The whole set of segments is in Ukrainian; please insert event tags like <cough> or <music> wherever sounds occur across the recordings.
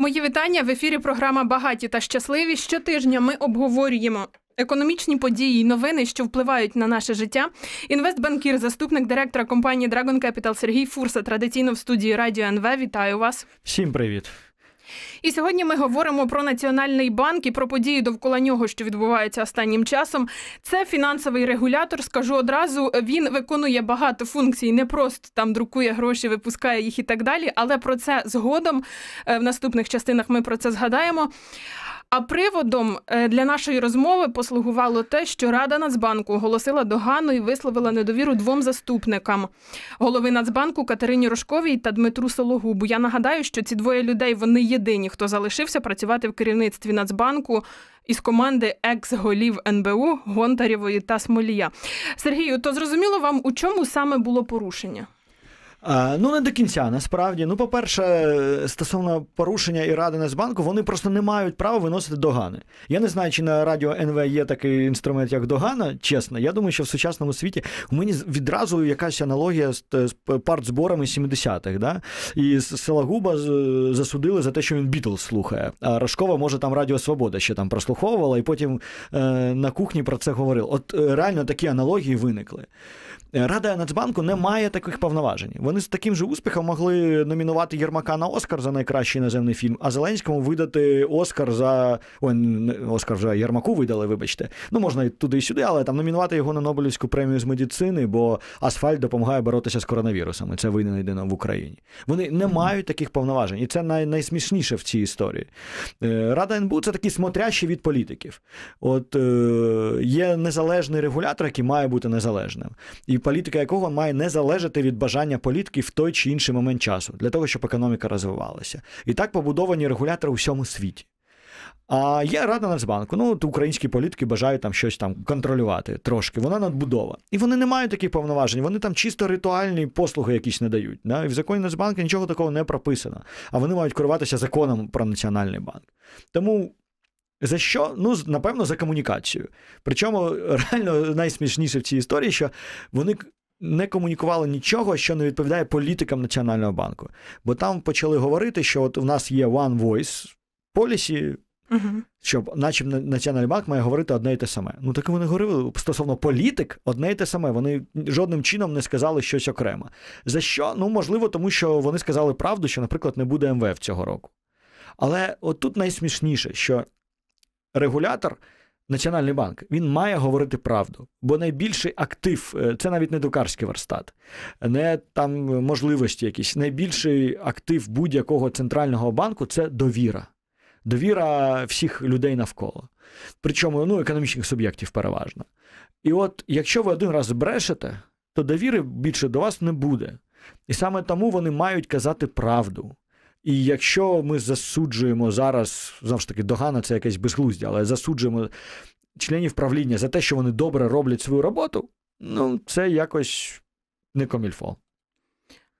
Мої вітання в ефірі. Програма Багаті та щасливі. Щотижня ми обговорюємо. Економічні події, і новини, що впливають на наше життя. Інвестбанкір, заступник директора компанії Dragon Capital Сергій Фурса, традиційно в студії Радіо НВ. Вітаю вас. Всім привіт. І сьогодні ми говоримо про національний банк і про події довкола нього, що відбуваються останнім часом. Це фінансовий регулятор. Скажу одразу, він виконує багато функцій, не просто там друкує гроші, випускає їх і так далі. Але про це згодом е, в наступних частинах ми про це згадаємо. А приводом е, для нашої розмови послугувало те, що Рада Нацбанку оголосила догану і висловила недовіру двом заступникам голови Нацбанку Катерині Рожковій та Дмитру Сологубу. Я нагадаю, що ці двоє людей вони єдині, хто залишився працювати в керівництві Нацбанку. Із команди екс-голів НБУ Гонтарєвої та Смолія Сергію, то зрозуміло вам, у чому саме було порушення? Ну, не до кінця, насправді. Ну, по-перше, стосовно порушення і ради Нацбанку, вони просто не мають права виносити догани. Я не знаю, чи на радіо НВ є такий інструмент, як догана. Чесно, я думаю, що в сучасному світі у мені відразу якась аналогія з партзборами 70-х. Да? І села Губа засудили за те, що він бітл слухає. А Рожкова може, там Радіо Свобода ще там прослуховувала, і потім е, на кухні про це говорив. От е, реально такі аналогії виникли. Е, Рада Нацбанку не має таких повноважень. Вони з таким же успіхом могли номінувати Єрмака на Оскар за найкращий наземний фільм, а Зеленському видати Оскар за Ой, Оскар вже Єрмаку видали, вибачте. Ну можна і туди і сюди, але там номінувати його на Нобелівську премію з медицини, бо асфальт допомагає боротися з коронавірусом. І Це винайдено в Україні. Вони не мають таких повноважень, і це най- найсмішніше в цій історії. Е, Рада НБУ це такі смотрящі від політиків. От е, є незалежний регулятор, який має бути незалежним. І політика якого має не залежати від бажання політики в той чи інший момент часу, для того, щоб економіка розвивалася. І так побудовані регулятори у всьому світі. А є Рада Нацбанку. Ну, українські політики бажають там щось там контролювати трошки. Вона надбудова. І вони не мають таких повноважень, вони там чисто ритуальні послуги якісь надають. Да? І в законі Нацбанку нічого такого не прописано. А вони мають керуватися законом про Національний банк. Тому за що? Ну, напевно, за комунікацію. Причому е, реально найсмішніше в цій історії, що вони. Не комунікували нічого, що не відповідає політикам Національного банку. Бо там почали говорити, що от у нас є One Voice policy, uh-huh. що начебто Національний банк має говорити одне і те саме. Ну так вони говорили стосовно політик, одне і те саме. Вони жодним чином не сказали щось окремо. За що? Ну можливо, тому що вони сказали правду, що, наприклад, не буде МВФ цього року. Але от тут найсмішніше, що регулятор. Національний банк він має говорити правду, бо найбільший актив е, це навіть не друкарський верстат, не там можливості якісь. Найбільший актив будь-якого центрального банку це довіра, довіра всіх людей навколо, причому ну, економічних суб'єктів переважно. І от якщо ви один раз брешете, то довіри більше до вас не буде. І саме тому вони мають казати правду. І якщо ми засуджуємо зараз, знову ж таки, догана це якесь безглуздя, але засуджуємо членів правління за те, що вони добре роблять свою роботу, ну це якось не комільфо.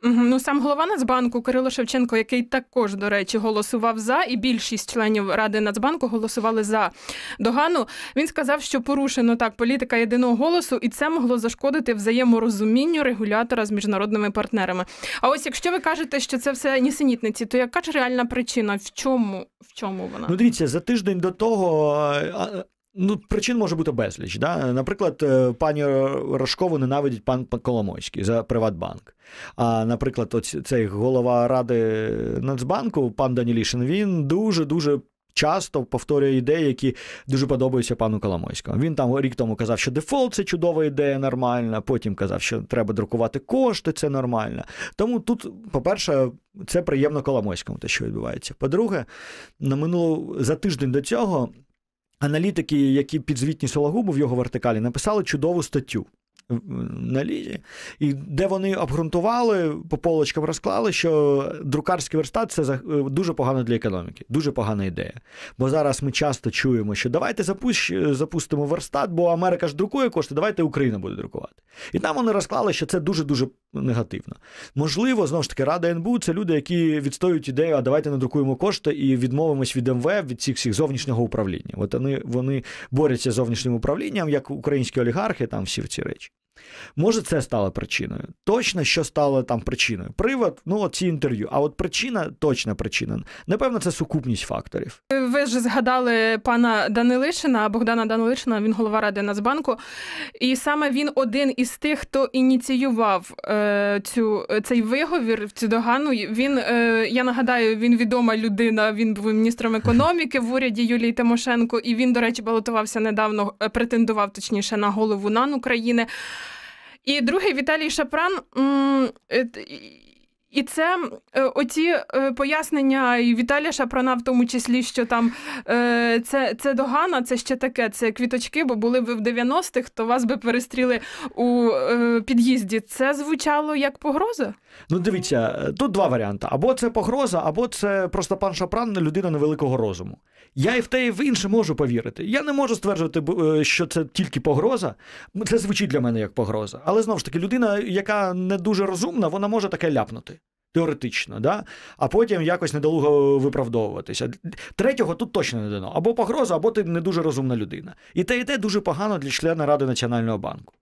Ну сам голова Нацбанку Кирило Шевченко, який також, до речі, голосував за, і більшість членів ради Нацбанку голосували за догану. Він сказав, що порушено так політика єдиного голосу, і це могло зашкодити взаєморозумінню регулятора з міжнародними партнерами. А ось якщо ви кажете, що це все нісенітниці, то яка ж реальна причина? В чому в чому вона? Ну дивіться за тиждень до того Ну, причин може бути безліч. Да? Наприклад, е, пані Рожкову ненавидить пан Коломойський за Приватбанк. А наприклад, оць, цей голова ради Нацбанку, пан Данілішин, він дуже дуже. Часто повторює ідеї, які дуже подобаються пану Коломойському. Він там рік тому казав, що дефолт це чудова ідея, нормальна. Потім казав, що треба друкувати кошти, це нормально. Тому тут, по-перше, це приємно Коломойському, те, що відбувається. По-друге, на минуло за тиждень до цього аналітики, які підзвітні Сологубу в його вертикалі, написали чудову статтю на лізі, і де вони обґрунтували, по полочкам розклали, що друкарські верстат це е, дуже погано для економіки, дуже погана ідея. Бо зараз ми часто чуємо, що давайте е, запустимо верстат, бо Америка ж друкує кошти, давайте Україна буде друкувати. І там вони розклали, що це дуже дуже негативно. Можливо, знову ж таки, Рада НБУ це люди, які відстоюють ідею, а давайте надрукуємо кошти і відмовимось від МВФ, від цих всіх зовнішнього управління. От вони, вони борються з зовнішнім управлінням, як українські олігархи, там всі ці речі. Може, це стало причиною. Точно, що стало там причиною? Привод, ну от ці інтерв'ю. А от причина точна причина. Напевно, це сукупність факторів. Ви ж згадали пана Данилишина, Богдана Данилишина, він голова ради Нацбанку. І саме він один із тих, хто ініціював е, цю цей виговір, в цю догану. Він е, я нагадаю, він відома людина. Він був міністром економіки в уряді Юлії Тимошенко. І він, до речі, балотувався недавно, е, претендував точніше на голову НАН України. І другий Віталій Шапран е, і це е, оті е, пояснення і Віталія Шапрана, в тому числі, що там е, це це догана, це ще таке, це квіточки, бо були ви в 90-х, то вас би перестріли у під'їзді. Це звучало як погроза? Ну, дивіться, тут два варіанти: або це погроза, або це просто пан Шапран, людина невеликого розуму. Я і в те, і в інше можу повірити. Я не можу стверджувати, що це тільки погроза. Це звучить для мене як погроза. Але знову ж таки, людина, яка не дуже розумна, вона може таке ляпнути теоретично, да? а потім якось недолуго виправдовуватися. Третього тут точно не дано. Або погроза, або ти не дуже розумна людина. І те, і те дуже погано для члена Ради Національного банку.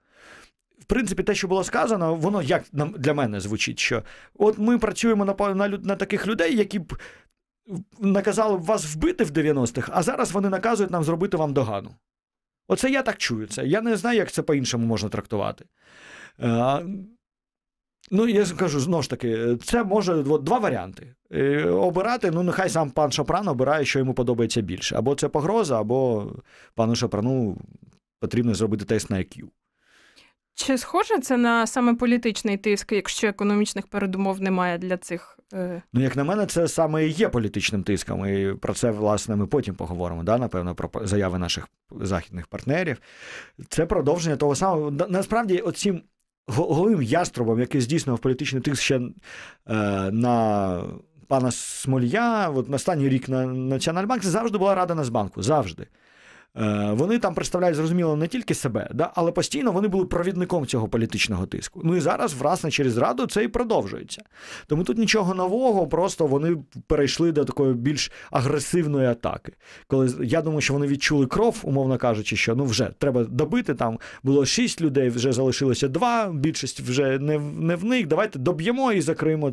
В принципі, те, що було сказано, воно як для мене звучить, що от ми працюємо на, на, на таких людей, які б. Наказали б вас вбити в 90-х, а зараз вони наказують нам зробити вам догану. Оце я так чую. це. Я не знаю, як це по-іншому можна трактувати. Е, Ну, я кажу, знову ж таки, це може от, два варіанти. Е, обирати, ну нехай сам пан Шапран обирає, що йому подобається більше. Або це погроза, або пану Шапрану потрібно зробити тест на IQ. Чи схоже це на саме політичний тиск, якщо економічних передумов немає для цих? Е? Ну, як на мене, це саме і є політичним тиском. І про це, власне, ми потім поговоримо. да, Напевно, про заяви наших західних партнерів. Це продовження того самого. Насправді, оцім Головним яструбом, який здійснював політичний тиск ще е, на пана Смолія, от на останній рік на Національбанк, це завжди була рада Нацбанку. Завжди. Е, вони там представляють зрозуміло не тільки себе, да, але постійно вони були провідником цього політичного тиску. Ну і зараз, власне, через раду це і продовжується. Тому тут нічого нового, просто вони перейшли до такої більш агресивної атаки. Коли я думаю, що вони відчули кров, умовно кажучи, що ну вже треба добити. Там було шість людей, вже залишилося два. Більшість вже не не в них. Давайте доб'ємо і закриємо.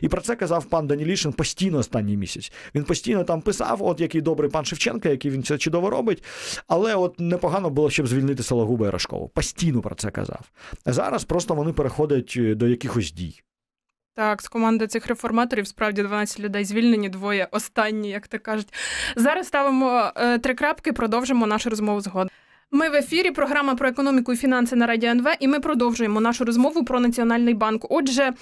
І про це казав пан Данілішин постійно останній місяць. Він постійно там писав: от який добрий пан Шевченка, який він це чудово робить робить. Але от непогано було щоб звільнити Сологуба і Рашкову. Постійно про це казав. Зараз просто вони переходять е, до якихось дій. Так, з команди цих реформаторів справді 12 людей звільнені, двоє останні, як то кажуть. Зараз ставимо е, три крапки, продовжимо нашу розмову згодом. Ми в ефірі, програма про економіку і фінанси на Радіо НВ, і ми продовжуємо нашу розмову про Національний банк. Отже,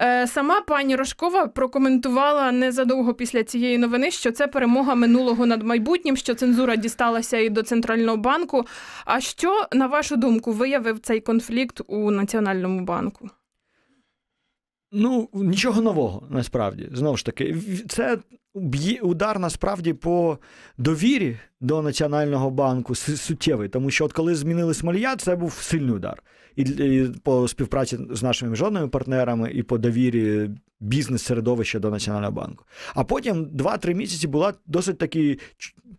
Е, сама пані Рожкова прокоментувала незадовго після цієї новини, що це перемога минулого над майбутнім, що цензура дісталася і до центрального банку. А що на вашу думку виявив цей конфлікт у національному банку? Ну, нічого нового насправді. Знову ж таки, це Б'є удар насправді по довірі до Національного банку суттєвий, тому що от коли змінили Смолія, це був сильний удар. І, і по співпраці з нашими міжнародними партнерами, і по довірі бізнес-середовища до Національного банку. А потім 2-3 місяці була досить таки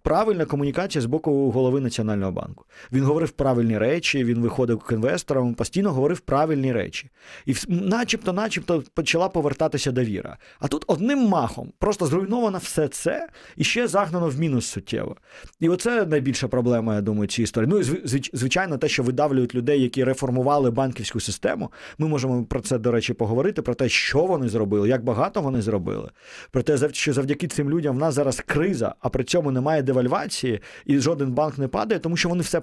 правильна комунікація з боку голови Національного банку. Він говорив правильні речі, він виходив к інвесторам, постійно говорив правильні речі. І начебто, начебто, почала повертатися довіра. А тут одним махом просто зруйновано на все це і ще загнано в мінус суттєво. І оце найбільша проблема, я думаю, цієї історії. Ну і звичайно, те, що видавлюють людей, які реформували банківську систему. Ми можемо про це, до речі, поговорити, про те, що вони зробили, як багато вони зробили. Про те, що завдяки цим людям в нас зараз криза, а при цьому немає девальвації, і жоден банк не падає, тому що вони все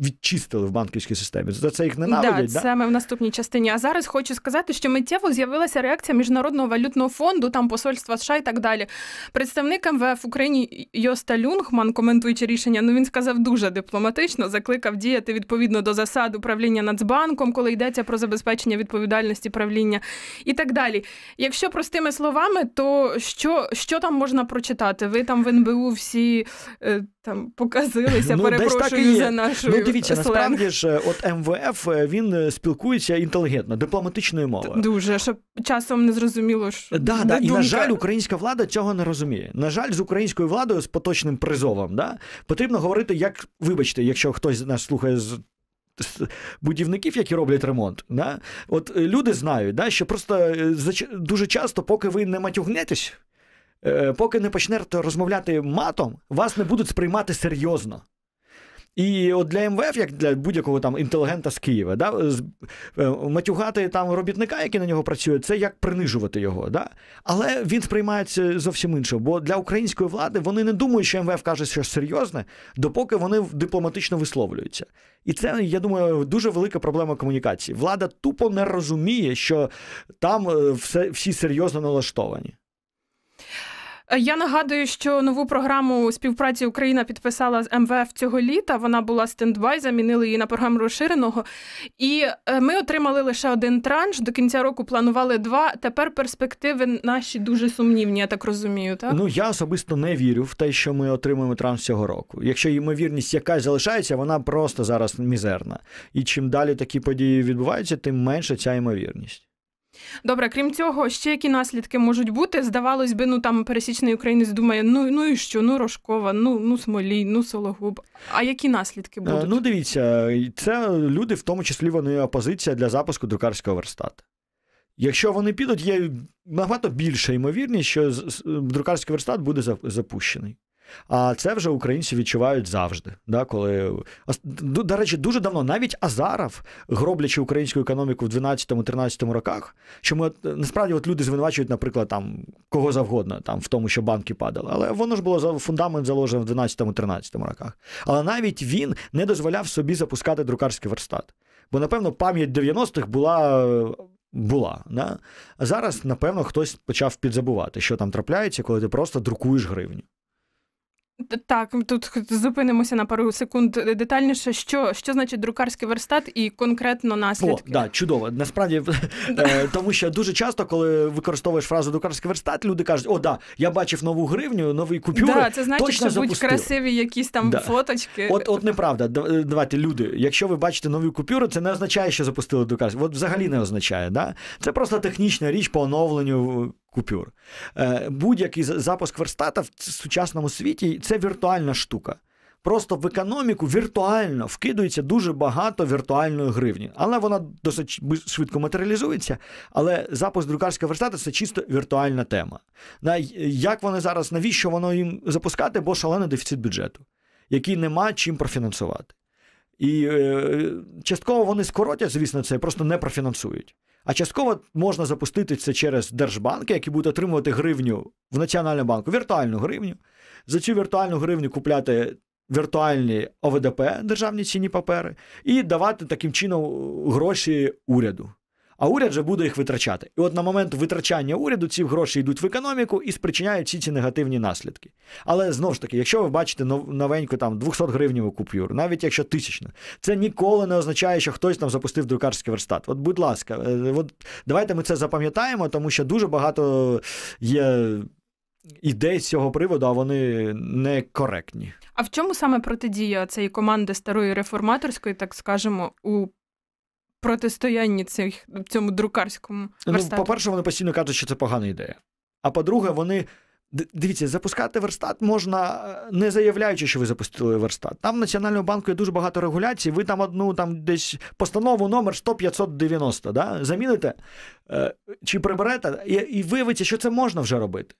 відчистили в банківській системі. За це їх ненавидять. Да, да? Саме в наступній частині. А зараз хочу сказати, що миттєво з'явилася реакція міжнародного валютного фонду там посольства США. США і так далі. Представник МВФ України Йоста Люнгман, коментуючи рішення, ну він сказав дуже дипломатично, закликав діяти відповідно до засад управління Нацбанком, коли йдеться про забезпечення відповідальності правління і так далі. Якщо простими словами, то що що там можна прочитати? Ви там в НБУ всі е, там показилися, ну, перепрошую за ну, нашу. Ну дивіться, сленг. насправді ж, от МВФ е, він е, спілкується інтелігентно, дипломатичною мовою. Дуже щоб часом не зрозуміло, що да, да. і на жаль, українські українська влада цього не розуміє. На жаль, з українською владою з поточним призовом да, потрібно говорити, як вибачте, якщо хтось нас слухає з. Будівників, які роблять ремонт, Да? от е, люди знають, да, що просто е, дуже часто, поки ви не матюгнетесь, е, поки не почнете розмовляти матом, вас не будуть сприймати серйозно. І от для МВФ, як для будь-якого там інтелігента з Києва, да, е, матюгати там робітника, який на нього працює, це як принижувати його. Да? Але він сприймається зовсім інше, Бо для української влади вони не думають, що МВФ каже щось серйозне, допоки вони дипломатично висловлюються. І це, я думаю, дуже велика проблема комунікації. Влада тупо не розуміє, що там е, все, всі серйозно налаштовані. Е, я нагадую, що нову програму співпраці Україна підписала з МВФ цього літа. Вона була стендбай, замінили її на програму розширеного. І е, ми отримали лише один транш. До кінця року планували два. Тепер перспективи наші дуже сумнівні. Я так розумію. Так ну я особисто не вірю в те, що ми отримаємо транш цього року. Якщо ймовірність якась залишається, вона просто зараз мізерна. І чим далі такі події відбуваються, тим менше ця ймовірність. Добре, крім цього, ще які наслідки можуть бути? Здавалось би, ну там пересічний українець думає, ну ну і що, ну Рожкова, ну ну Смолій, ну Сологуб. А які наслідки е, будуть? Ну, дивіться, це люди, в тому числі вони опозиція для запуску друкарського верстата. Якщо вони підуть, є набагато більша ймовірність, що друкарський верстат буде запущений. А це вже українці відчувають завжди. Да, коли... До речі, дуже давно, навіть Азаров, гроблячи українську економіку в 12-13 роках, що ми е, насправді от люди звинувачують, наприклад, там кого завгодно, там в тому, що банки падали. Але воно ж було фундамент заложено в 12-13 роках. Але навіть він не дозволяв собі запускати друкарський верстат. Бо, напевно, пам'ять 90-х була. Е, була. Да? А зараз, напевно, хтось почав підзабувати, що там трапляється, коли ти просто друкуєш гривню. Так, тут зупинимося на пару секунд е, детальніше. Що що значить друкарський верстат і конкретно наслідки? О, да, чудово. Насправді, <laughs> е, тому що дуже часто, коли використовуєш фразу друкарський верстат, люди кажуть, о, да, я бачив нову гривню, новий купюр. Да, Це значить, точно що будуть красиві якісь там да. фоточки. От от неправда. Е, давайте, люди, якщо ви бачите нові купюри, це не означає, що запустили друкарський. От взагалі не означає. Да? Це просто технічна річ по оновленню купюр. Е, будь-який запуск верстата в сучасному світі це віртуальна штука. Просто в економіку віртуально вкидується дуже багато віртуальної гривні, але вона досить швидко матеріалізується. Але запуск друкарського верстата це чисто віртуальна тема. Як вони зараз, навіщо воно їм запускати? Бо шалений дефіцит бюджету, який нема чим профінансувати. І е, частково вони скоротять, звісно, це просто не профінансують. А частково можна запустити це через держбанки, які будуть отримувати гривню в Національному банку, віртуальну гривню. За цю віртуальну гривню купляти віртуальні ОВДП, державні цінні папери, і давати таким чином гроші уряду а уряд вже буде їх витрачати. І от на момент витрачання уряду ці гроші йдуть в економіку і спричиняють всі ці негативні наслідки. Але знову ж таки, якщо ви бачите новеньку там 200 гривніву купюру, навіть якщо тисячна, це ніколи не означає, що хтось там запустив друкарський верстат. От, будь ласка, е, от давайте ми це запам'ятаємо, тому що дуже багато є. Ідей з цього приводу, а вони не коректні. А в чому саме протидія цієї команди старої реформаторської, так скажемо, у протистоянні цих цьому друкарському ну, верстату? Ну, по-перше, вони постійно кажуть, що це погана ідея. А по-друге, вони. Дивіться, запускати верстат можна, е, не заявляючи, що ви запустили верстат. Там в Національному банку є дуже багато регуляцій. Ви там одну там десь постанову номер 100 590 да, заміните чи приберете, і, і виявиться, що це можна вже робити.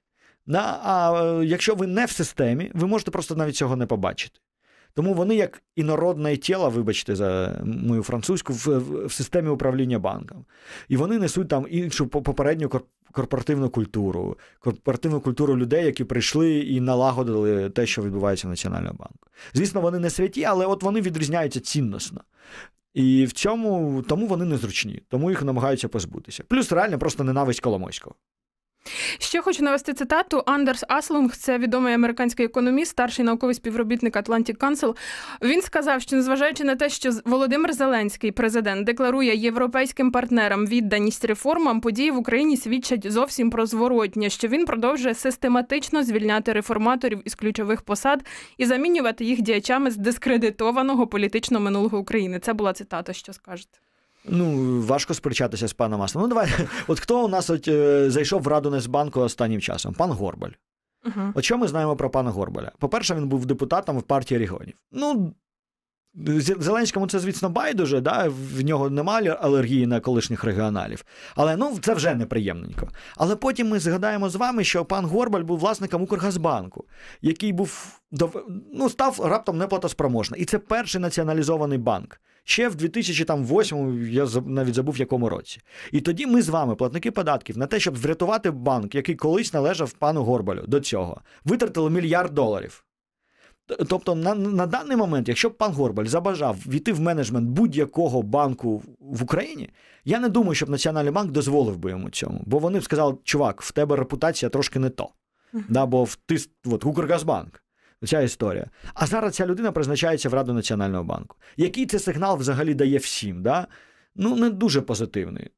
Да? А е, якщо ви не в системі, ви можете просто навіть цього не побачити. Тому вони як інородне тіло, вибачте, за мою французьку, в, в системі управління банком. І вони несуть там іншу попередню корпоративну культуру, корпоративну культуру людей, які прийшли і налагодили те, що відбувається в Національному банку. Звісно, вони не святі, але от вони відрізняються цінностно. І в цьому тому вони незручні, тому їх намагаються позбутися. Плюс реально просто ненависть Коломойського. Ще хочу навести цитату. Андерс Аслунг, це відомий американський економіст, старший науковий співробітник Atlantic Council, Він сказав, що незважаючи на те, що Володимир Зеленський, президент, декларує європейським партнерам відданість реформам, події в Україні свідчать зовсім про зворотнє, що він продовжує систематично звільняти реформаторів із ключових посад і замінювати їх діячами з дискредитованого політично минулого України. Це була цитата, що скажете. Ну, важко сперечатися з паном Маслом. Ну, давай. <laughs> От хто у нас от, е, зайшов в Раду Нацбанку останнім часом? Пан Горбаль. Uh-huh. От що ми знаємо про пана Горбаля? По-перше, він був депутатом в партії регіонів. Ну, Зеленському це, звісно, байдуже, да? в нього немає алергії на колишніх регіоналів. Але ну це вже неприємненько. Але потім ми згадаємо з вами, що пан Горбаль був власником Укргазбанку, який був ну, став раптом неплатоспроможним. І це перший націоналізований банк ще в 2008 я навіть забув в якому році. І тоді ми з вами, платники податків, на те, щоб врятувати банк, який колись належав пану Горбалю до цього, витратили мільярд доларів. Тобто, на на даний момент, якщо б пан Горбаль забажав війти в менеджмент будь-якого банку в Україні, я не думаю, щоб Національний банк дозволив би йому цьому, бо вони б сказали, чувак, в тебе репутація трошки не то. Да, Бо в ти от, Укргазбанк ця історія. А зараз ця людина призначається в Раду Національного банку. Який це сигнал взагалі дає всім? Да? Ну, не дуже позитивний.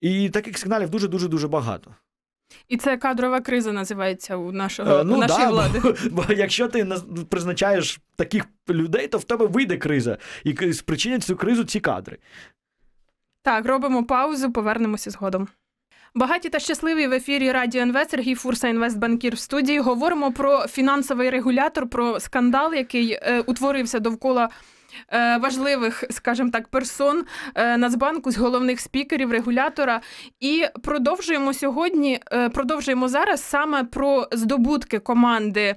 І таких сигналів дуже-дуже дуже багато. І це кадрова криза називається у нашого е, ну, у нашої да, влади. Бо, <laughs> бо якщо ти призначаєш таких людей, то в тебе вийде криза, і спричинять цю кризу ці кадри. Так, робимо паузу, повернемося згодом. Багаті та щасливі в ефірі Радіо НВ Сергій Фурса, інвестбанкір в студії. Говоримо про фінансовий регулятор, про скандал, який е, утворився довкола. Е, важливих, скажімо так, персон е, Нацбанку з головних спікерів, регулятора. І продовжуємо сьогодні. Е, продовжуємо зараз саме про здобутки команди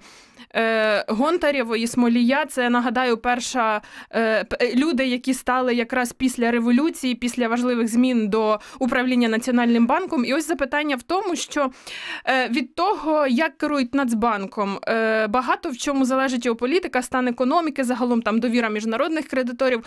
е, Гонтарєво і Смолія. Це нагадаю, перша е, е, люди, які стали якраз після революції, після важливих змін до управління Національним банком. І ось запитання в тому, що е, від того, як керують Нацбанком, е, багато в чому залежить його політика, стан економіки, загалом там довіра міжнародних кредиторів.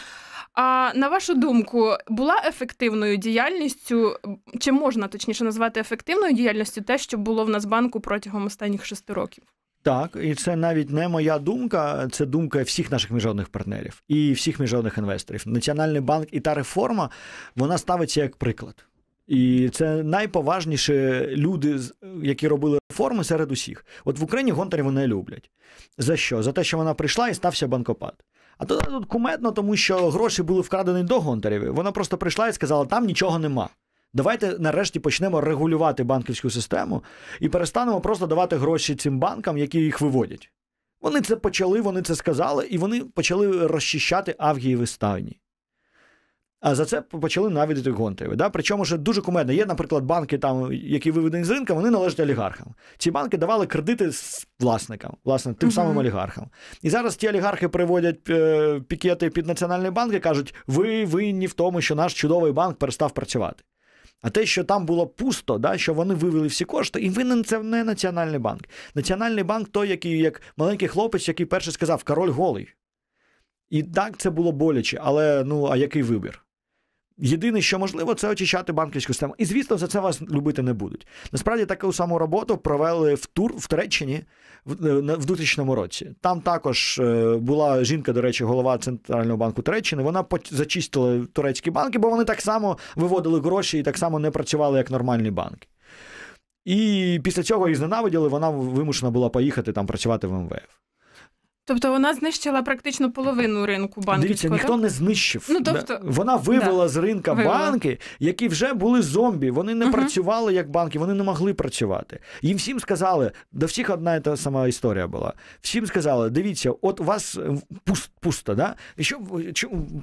А на вашу думку, була ефективною діяльністю, чи можна точніше назвати ефективною діяльністю те, що було в Нацбанку протягом останніх шести років? Так, і це навіть не моя думка, це думка всіх наших міжнародних партнерів і всіх міжнародних інвесторів. Національний банк і та реформа вона ставиться як приклад. І це найповажніші люди, які робили реформи серед усіх. От в Україні гонтарів не люблять. За що? За те, що вона прийшла і стався банкопад. А тут, тут куметно, тому що гроші були вкрадені до Гонтарєвої. Вона просто прийшла і сказала, там нічого нема. Давайте нарешті почнемо регулювати банківську систему і перестанемо просто давати гроші цим банкам, які їх виводять. Вони це почали, вони це сказали, і вони почали розчищати Авгієві ставні. А за це почали навідати Гонтарєві. Да? Причому що дуже кумедно. Є, наприклад, банки, там, які виведені з ринка, вони належать олігархам. Ці банки давали кредити з власникам, власне, тим uh-huh. самим олігархам. І зараз ті олігархи приводять е, пікети під національний банк і кажуть, ви винні в тому, що наш чудовий банк перестав працювати. А те, що там було пусто, да, що вони вивели всі кошти, і винен це не Національний банк. Національний банк той, який як маленький хлопець, який перший сказав Король голий. І так це було боляче, але ну а який вибір? Єдине, що можливо, це очищати банківську систему. І звісно, за це вас любити не будуть. Насправді таку саму роботу провели в тур в Туреччині в 2000 е, році. Там також е, була жінка, до речі, голова центрального банку Туреччини. Вона зачистила турецькі банки, бо вони так само виводили гроші і так само не працювали як нормальні банки. І після цього її зненавиділи. Вона вимушена була поїхати там працювати в МВФ. Тобто вона знищила практично половину ринку банківського? Дивіться, ніхто так? не знищив. Ну, тобто... Вона вивела да. з ринка вивела. банки, які вже були зомбі. Вони не uh працювали як банки, вони не могли працювати. Їм всім сказали, до всіх одна і та сама історія була. Всім сказали, дивіться, от у вас е, пуст, пусто, да? І що,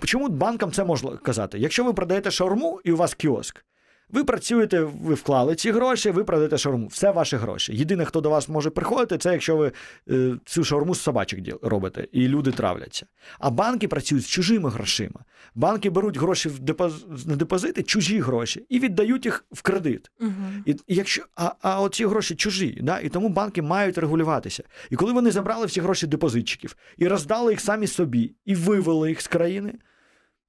чому банкам це можна казати? Якщо ви продаєте шаурму і у вас кіоск, ви працюєте, ви вклали ці гроші, ви продаєте шаурму. Все ваші гроші. Єдине, хто до вас може приходити, це якщо ви е, цю шаурму з собачок робите, і люди травляться. А банки працюють з чужими грошима. Банки беруть гроші в депоз... на депозити, чужі гроші, і віддають їх в кредит. Угу. І якщо А а оці гроші чужі, да? і тому банки мають регулюватися. І коли вони забрали всі гроші депозитчиків і роздали їх самі собі, і вивели їх з країни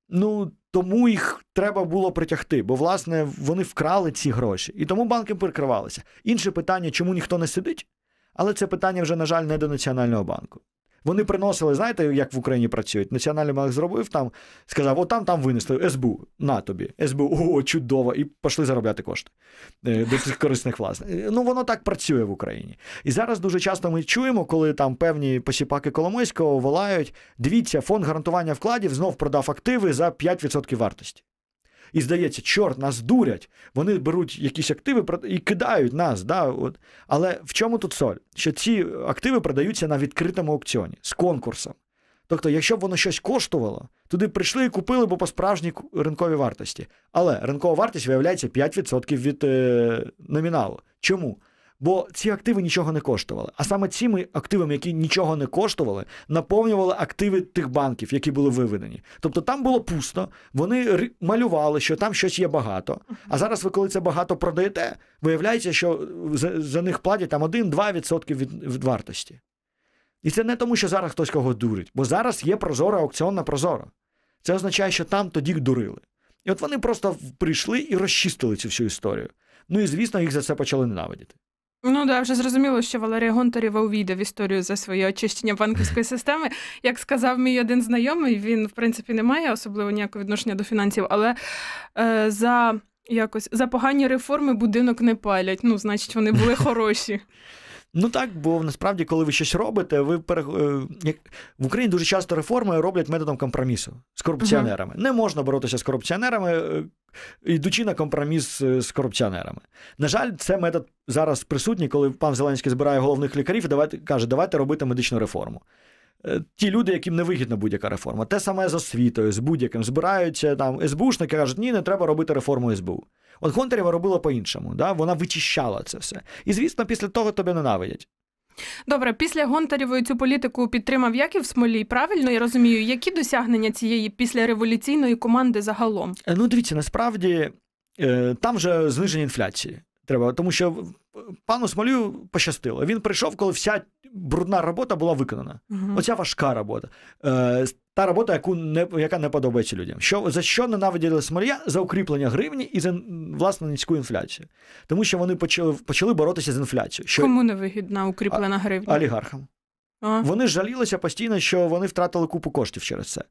ну тому їх треба було притягти, бо власне вони вкрали ці гроші, і тому банки прикривалися. Інше питання, чому ніхто не сидить, але це питання вже, на жаль, не до Національного банку. Вони приносили, знаєте, як в Україні працюють? Національний банк зробив там, сказав: Отам, там там винесли СБУ, на тобі, СБУ, о, чудово, і пішли заробляти кошти е, до цих корисних власних. Е, ну воно так працює в Україні. І зараз дуже часто ми чуємо, коли там певні посіпаки Коломойського волають: дивіться, фонд гарантування вкладів знов продав активи за 5% вартості. І здається, чорт, нас дурять. Вони беруть якісь активи і кидають нас. Да? От. Але в чому тут соль? Що ці активи продаються на відкритому аукціоні з конкурсом. Тобто, якщо б воно щось коштувало, туди прийшли і купили б по справжній ринковій вартості. Але ринкова вартість виявляється 5% від е, номіналу. Чому? бо ці активи нічого не коштували. А саме цими активами, які нічого не коштували, наповнювали активи тих банків, які були виведені. Тобто там було пусто, вони малювали, що там щось є багато. А зараз ви коли це багато продаєте, виявляється, що е, за, за них платять там 1-2% від, від вартості. І це не тому, що зараз хтось кого дурить, бо зараз є прозора аукціон на прозоро. Це означає, що там тоді дурили. І от вони просто прийшли і розчистили цю всю історію. Ну і звісно, їх за це почали ненавидіти. Ну да, вже зрозуміло, що Валерія Гонтарєва увійде в історію за своє очищення банківської системи. Як сказав мій один знайомий, він в принципі не має особливо ніякого відношення до фінансів, але е, за якось за погані реформи будинок не палять. Ну, значить, вони були <laughs> хороші. Ну так, бо насправді, коли ви щось робите, ви перех... Е, в Україні дуже часто реформи роблять методом компромісу з корупціонерами. uh Не можна боротися з корупціонерами, йдучи е, на компроміс е, з корупціонерами. На жаль, це метод зараз присутній, коли пан Зеленський збирає головних лікарів і давайте каже, давайте робити медичну реформу. Е, ті люди, яким не вигідна будь-яка реформа. Те саме з освітою, з будь-яким збираються там СБУшники, кажуть, ні, не треба робити реформу СБУ. От Гонтарєва робила по-іншому, да? вона вичищала це все. І звісно, після того тебе ненавидять. Добре, після Гонтарєвої цю політику підтримав Яків Смолій. Правильно я розумію, які досягнення цієї післяреволюційної команди загалом? Е, ну, дивіться, насправді е, там вже зниження інфляції треба. Тому що пану Смолію пощастило. Він прийшов, коли вся брудна робота була виконана. uh Оця важка робота. Е, Та робота, яку не яка не подобається людям. Що за що ненавиділи Смолія? За укріплення гривні і за власну низьку інфляцію. Тому що вони почали почали боротися з інфляцією. Що... Кому не вигідна укріплена гривня? Олігархам. uh Вони жалілися постійно, що вони втратили купу коштів через це.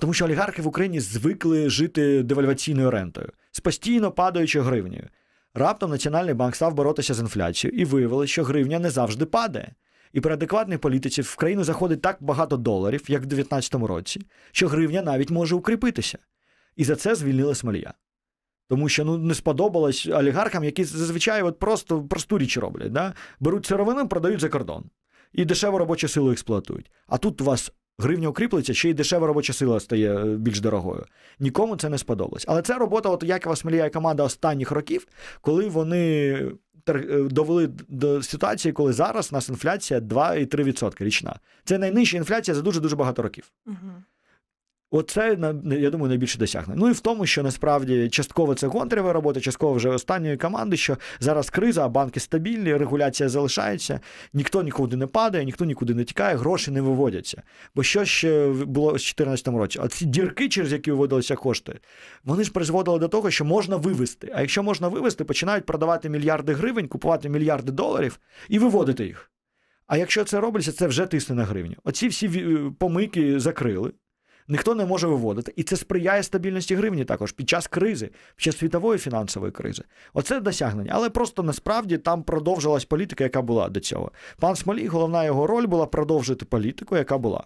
Тому що олігархи в Україні звикли жити девальваційною рентою з постійно падаючою гривнею. Раптом Національний банк став боротися з інфляцією і виявили, що гривня не завжди падає. І при адекватній політиці в країну заходить так багато доларів, як в 2019 році, що гривня навіть може укріпитися. І за це звільнили Смолія. Тому що ну, не сподобалось олігархам, які зазвичай от просто просту річ роблять. Да? Беруть сировину, продають за кордон і дешеву робочу силу експлуатують. А тут у вас гривня укріплюється, ще й дешева робоча сила стає е, більш дорогою. Нікому це не сподобалось. Але це робота от Якова Смілія і команда останніх років, коли вони е, довели до ситуації, коли зараз у нас інфляція 2,3% річна. Це найнижча інфляція за дуже дуже багато років. Угу. Оце я думаю, найбільше досягне. Ну і в тому, що насправді частково це контрова робота, частково вже останньої команди, що зараз криза, банки стабільні, регуляція залишається, ніхто нікуди не падає, ніхто нікуди не тікає, гроші не виводяться. Бо що ще було з 2014 році? А ці дірки, через які виводилися кошти, вони ж призводили до того, що можна вивести. А якщо можна вивести, починають продавати мільярди гривень, купувати мільярди доларів і виводити їх. А якщо це робиться, це вже тисне на гривню. Оці всі помики закрили ніхто не може виводити. І це сприяє стабільності гривні також під час кризи, під час світової фінансової кризи. Оце досягнення. Але просто насправді там продовжилась політика, яка була до цього. Пан Смолій, головна його роль була продовжити політику, яка була.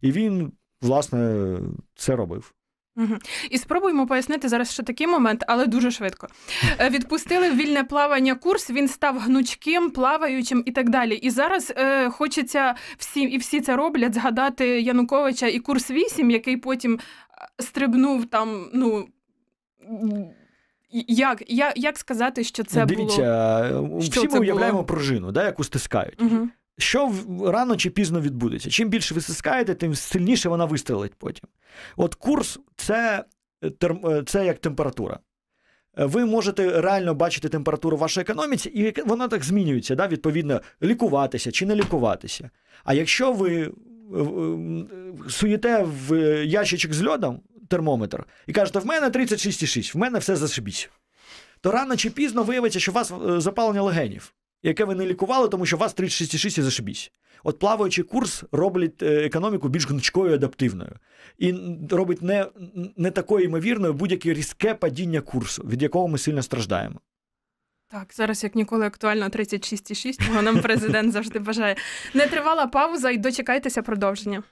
І він, власне, це робив. Угу. І спробуємо пояснити зараз ще такий момент, але дуже швидко. Е, відпустили вільне плавання курс, він став гнучким, плаваючим і так далі. І зараз е, хочеться всім, і всі це роблять, згадати Януковича і курс 8, який потім е, стрибнув там, ну. Як як, як сказати, що це Дивіться, було? Дивіться, е, всі ми уявляємо було? пружину, да, яку стискають. Угу що рано чи пізно відбудеться. Чим більше ви стискаєте, тим сильніше вона вистрелить потім. От курс це, е, е, це як температура. Е, ви можете реально бачити температуру в вашій економіці, і вона так змінюється, да, відповідно, лікуватися чи не лікуватися. А якщо ви суєте в ящичок з льодом термометр і кажете, в мене 36,6, в мене все зашибісь, то рано чи пізно виявиться, що у вас запалення легенів яке ви не лікували, тому що у вас 36,6 і зашибісь. От плаваючий курс роблять е, економіку більш гнучкою і адаптивною. І робить не не такою ймовірною будь-яке різке падіння курсу, від якого ми сильно страждаємо. Так, зараз як ніколи актуально 36,6, бо нам <laughs> президент завжди бажає. Не тривала пауза і дочекайтеся продовження.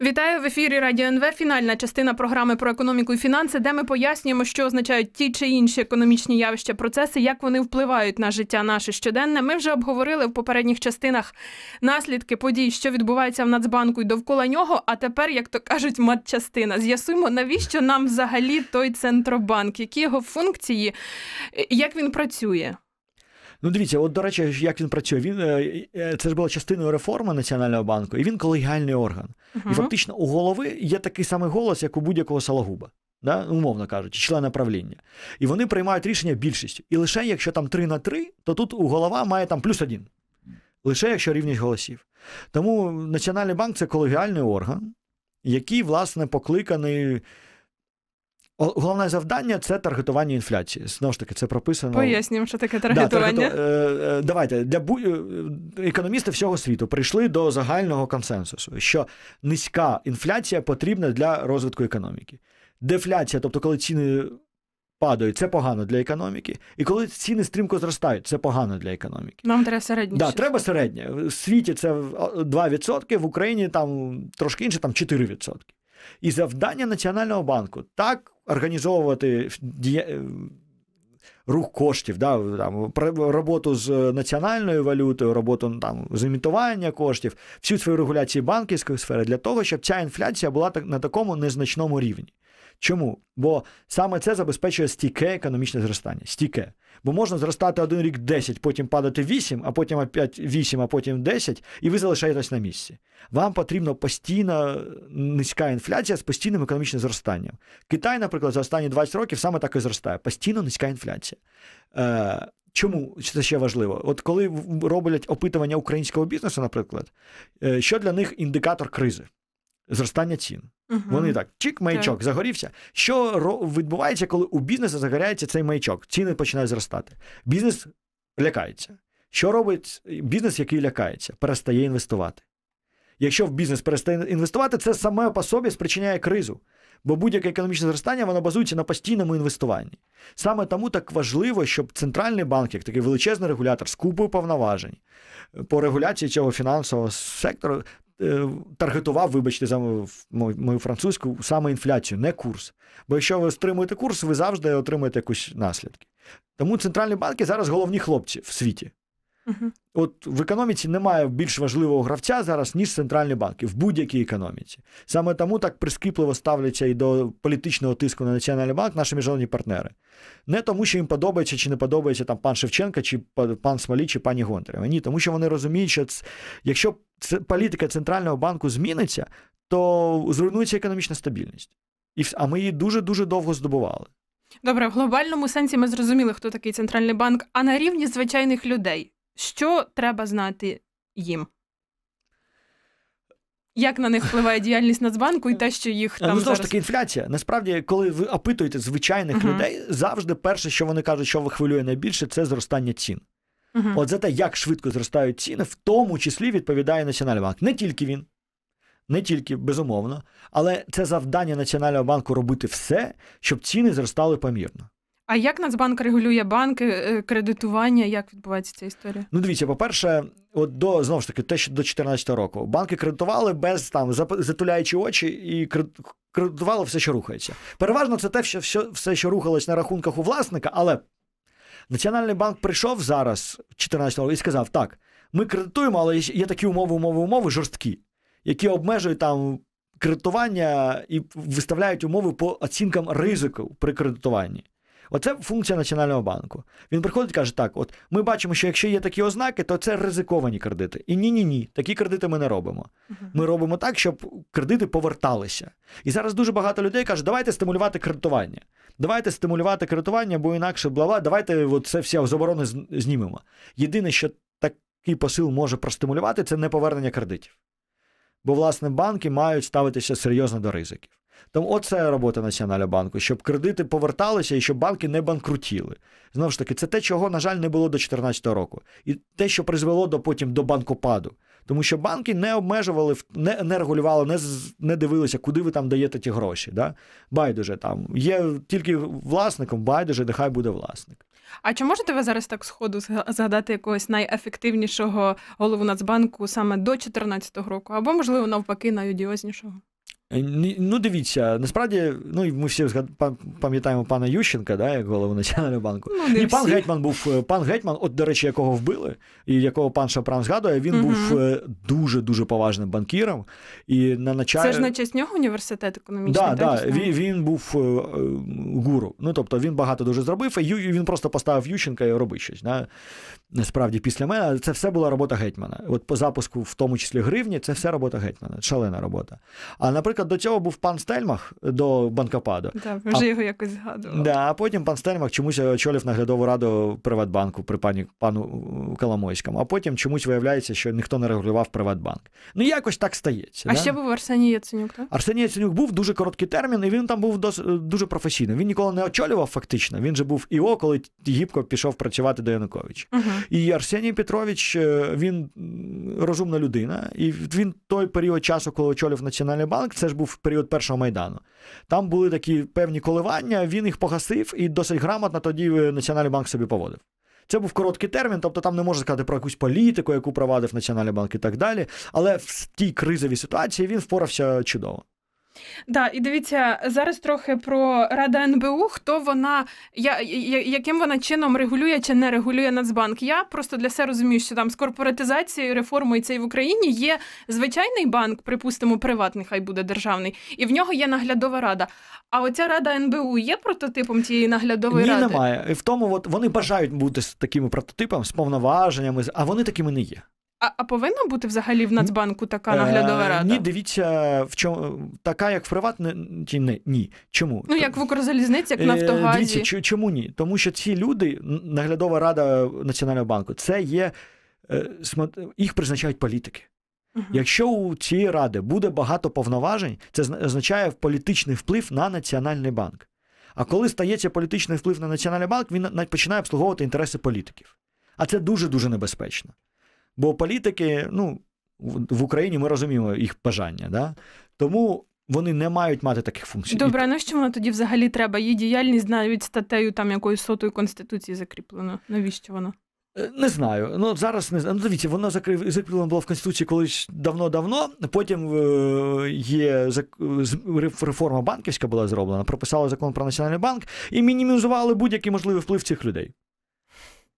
Вітаю в ефірі Радіо НВ. Фінальна частина програми про економіку і фінанси, де ми пояснюємо, що означають ті чи інші економічні явища, процеси, як вони впливають на життя наше щоденне. Ми вже обговорили в попередніх частинах наслідки подій, що відбувається в Нацбанку і довкола нього. А тепер, як то кажуть, матчастина. З'ясуємо, навіщо нам взагалі той центробанк, які його функції, як він працює. Ну, дивіться, от, до речі, як він працює. Він е, е, Це ж була частиною реформи Національного банку, і він колегіальний орган. uh І фактично у голови є такий самий голос, як у будь-якого Салагуба, да? умовно кажучи, члена правління. І вони приймають рішення більшістю. І лише якщо там 3 на 3, то тут у голова має там плюс один. Лише якщо рівність голосів. Тому Національний банк це колегіальний орган, який, власне, покликаний. Головне завдання це таргетування інфляції. Знову ж таки, це прописано. Пояснюємо, що таке таргетування. Да, таргету... Е, е, давайте для бу... Е, економісти всього світу прийшли до загального консенсусу, що низька інфляція потрібна для розвитку економіки. Дефляція, тобто, коли ціни падають, це погано для економіки. І коли ціни стрімко зростають, це погано для економіки. Нам треба середнє. Да, треба середнє. В світі це 2%, в Україні там трошки інше, там 4%. І завдання Національного банку так організовувати е, е, рух коштів, да, там, роботу з національною валютою, роботу там, з імітування коштів, всю свою регуляцію банківської сфери для того, щоб ця інфляція була на такому незначному рівні. Чому? Бо саме це забезпечує стійке економічне зростання. Стійке. Бо можна зростати один рік 10, потім падати 8, а потім опять 8, а потім 10, і ви залишаєтесь на місці. Вам потрібна постійна е, низька інфляція з постійним економічним зростанням. Китай, наприклад, за останні 20 років саме так і зростає. Постійно низька інфляція. Е, Чому це ще важливо? От коли роблять опитування українського бізнесу, наприклад, е, що для них індикатор кризи? Зростання цін. Угу. Вони так, чик, маячок, так. загорівся. Що відбувається, коли у бізнесу загоряється цей маячок? Ціни починають зростати. Бізнес лякається. Що робить бізнес, який лякається? Перестає інвестувати. Якщо в бізнес перестає інвестувати, це саме по собі спричиняє кризу. Бо будь-яке економічне зростання воно базується на постійному інвестуванні. Саме тому так важливо, щоб центральний банк, як такий величезний регулятор з купою повноважень е, по регуляції цього фінансового сектору, Е, таргетував, вибачте, за мою французьку, саме інфляцію, не курс. Бо якщо ви стримуєте курс, ви завжди отримаєте якісь наслідки. Тому центральні банки зараз головні хлопці в світі. Угу. От в економіці немає більш важливого гравця зараз, ніж центральні банки в будь-якій економіці. Саме тому так прискіпливо ставляться і до політичного тиску на Національний банк наші міжнародні партнери. Не тому, що їм подобається чи не подобається там пан Шевченка, чи пан Смолій, чи пані Гонтарева. Ні, тому що вони розуміють, що якщо політика центрального банку зміниться, то зруйнується економічна стабільність. І, А ми її дуже-дуже довго здобували. Добре, в глобальному сенсі ми зрозуміли, хто такий центральний банк, а на рівні звичайних людей. Що треба знати їм? Як на них впливає діяльність Нацбанку і те, що їх е, ну, там ну, знову ж таки інфляція? Насправді, коли ви опитуєте звичайних uh-huh. людей, завжди перше, що вони кажуть, що вихвилює найбільше, це зростання цін. Uh-huh. От за те, як швидко зростають ціни, в тому числі відповідає Національний банк. Не тільки він, не тільки безумовно, але це завдання Національного банку робити все, щоб ціни зростали помірно. А як Нацбанк регулює банки, е, кредитування? Як відбувається ця історія? Ну, дивіться, по-перше, от до знову ж таки, те, що до 2014 року банки кредитували без там затуляючи очі і кредитували все, що рухається. Переважно це те, що все, що рухалось на рахунках у власника, але Національний банк прийшов зараз 14 року і сказав: так, ми кредитуємо, але є такі умови, умови, умови жорсткі, які обмежують там. Кредитування і виставляють умови по оцінкам ризику при кредитуванні. Оце функція Національного банку. Він приходить і каже, так: от ми бачимо, що якщо є такі ознаки, то це ризиковані кредити. І ні-ні ні, такі кредити ми не робимо. Ми робимо так, щоб кредити поверталися. І зараз дуже багато людей каже, давайте стимулювати кредитування. Давайте стимулювати кредитування, бо інакше бла-бла, давайте от це всі заборони знімемо. Єдине, що такий посил може простимулювати, це не повернення кредитів. Бо, власне, банки мають ставитися серйозно до ризиків. Тому оце робота Національного банку, щоб кредити поверталися і щоб банки не банкрутіли. Знову ж таки, це те, чого, на жаль, не було до 2014 року, і те, що призвело до потім до банкопаду. Тому що банки не обмежували, не не регулювали, не не дивилися, куди ви там даєте ті гроші. Да? Байдуже там є тільки власником, байдуже, нехай буде власник. А чи можете ви зараз так сходу згадати якогось найефективнішого голову Нацбанку саме до 2014 року, або можливо навпаки найодіознішого? Е, ну, дивіться, насправді, ну і ми всі пам'ятаємо пана Ющенка, да, як голову Національного банку. Ну, і пан всі. Гетьман був е, пан Гетьман, от, до речі, якого вбили, і якого пан Шапран згадує, він угу. був дуже-дуже поважним банкіром. І на нач... Це ж на честь нього університет економічний. Да, так, да, він, він був е, гуру. Ну, тобто він багато дуже зробив, і він просто поставив Ющенка і робив щось. Да. Насправді, після мене це все була робота гетьмана. От по запуску, в тому числі гривні, це все робота гетьмана, шалена робота. А наприклад наприклад, до цього був пан Стельмах е, до банкопаду. Так, вже а, його якось згадували. Да, а потім пан Стельмах чомусь е, очолив наглядову раду Приватбанку при пані пану е, Коломойському, а потім чомусь виявляється, що ніхто не регулював Приватбанк. Ну, якось так стається. А да? ще був Арсеній Яценюк, так? Арсеній Яценюк був дуже короткий термін, і він там був дос, дуже професійний. Він ніколи не очолював фактично. Він же був ІО, коли Гібко пішов працювати до Януковича. Угу. І Арсеній Петрович, він розумна людина, і він той період часу, коли очолив Національний банк, це це ж був період першого майдану. Там були такі певні коливання, він їх погасив і досить грамотно тоді е, Національний банк собі поводив. Це був короткий термін, тобто там не можна сказати про якусь політику, яку провадив Національний банк і так далі. Але в тій кризовій ситуації він впорався чудово. Да, і дивіться зараз трохи про Рада НБУ. Хто вона я, я яким вона чином регулює чи не регулює Нацбанк? Я просто для себе розумію, що там з корпоратизацією реформою цієї в Україні є звичайний банк, припустимо, приватний, хай буде державний, і в нього є наглядова рада. А оця рада НБУ є прототипом цієї наглядової Ні, ради? Ні, немає. в тому, от вони бажають бути з такими прототипами, з повноваженнями, а вони такими не є. А а повинна бути взагалі в Нацбанку така е, наглядова рада? Ні, дивіться, в чому така, як в приватній не ні. Чому? Ну як в Укрзалізниці, як в е, Нафтогазі. Дивіться, чому ні? Тому що ці люди, наглядова рада Національного банку, це є е, їх призначають політики. Uh-huh. Якщо у цієї ради буде багато повноважень, це означає політичний вплив на Національний банк. А коли стається політичний вплив на Національний банк, він починає обслуговувати інтереси політиків. А це дуже дуже небезпечно. Бо політики, ну в Україні ми розуміємо їх бажання, да? тому. Вони не мають мати таких функцій. Добре, а навіщо воно тоді взагалі треба? Її діяльність навіть статтею там якоюсь сотою конституції закріплено. Навіщо вона? Е, не знаю. Ну зараз не знаю. Ну, дивіться, воно закріплено було в конституції колись давно-давно. Потім е, є реформа банківська була зроблена, прописали закон про національний банк і мінімізували будь-який можливий вплив цих людей.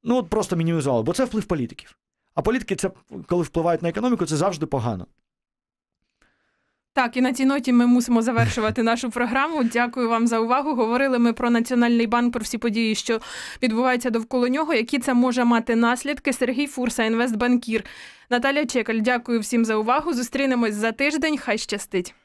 Ну от просто мінімізували, бо це вплив політиків. А політики, це коли впливають на економіку, це завжди погано. Так, і на цій ноті ми мусимо завершувати <laughs> нашу програму. Дякую вам за увагу. Говорили ми про Національний банк, про всі події, що відбуваються довкола нього. Які це може мати наслідки? Сергій Фурса, інвестбанкір. Наталя Чекаль, дякую всім за увагу. Зустрінемось за тиждень. Хай щастить.